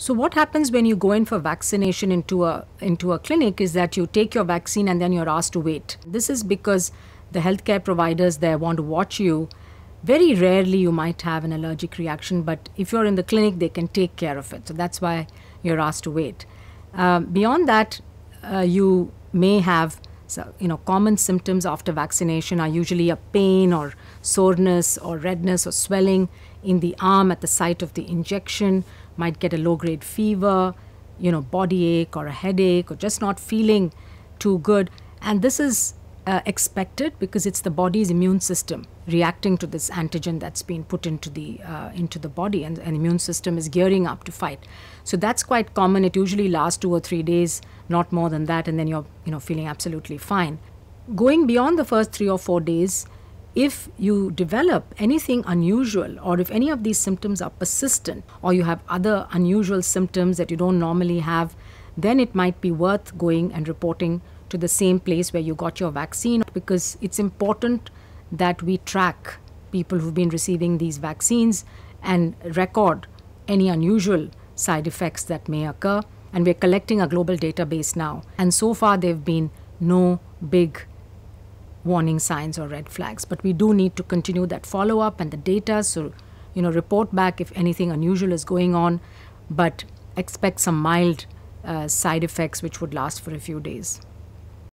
So what happens when you go in for vaccination into a into a clinic is that you take your vaccine and then you're asked to wait. This is because the healthcare providers there want to watch you. Very rarely you might have an allergic reaction, but if you're in the clinic, they can take care of it. So that's why you're asked to wait. Uh, beyond that, uh, you may have so, you know common symptoms after vaccination are usually a pain or soreness or redness or swelling in the arm at the site of the injection might get a low grade fever, you know, body ache or a headache or just not feeling too good. And this is uh, expected because it's the body's immune system reacting to this antigen that's been put into the uh, into the body, and an immune system is gearing up to fight. So that's quite common. It usually lasts two or three days, not more than that, and then you're you know feeling absolutely fine. Going beyond the first three or four days, if you develop anything unusual or if any of these symptoms are persistent or you have other unusual symptoms that you don't normally have, then it might be worth going and reporting to the same place where you got your vaccine because it's important that we track people who've been receiving these vaccines and record any unusual side effects that may occur. And we're collecting a global database now. And so far, there have been no big warning signs or red flags. But we do need to continue that follow up and the data. So, you know, report back if anything unusual is going on, but expect some mild uh, side effects which would last for a few days.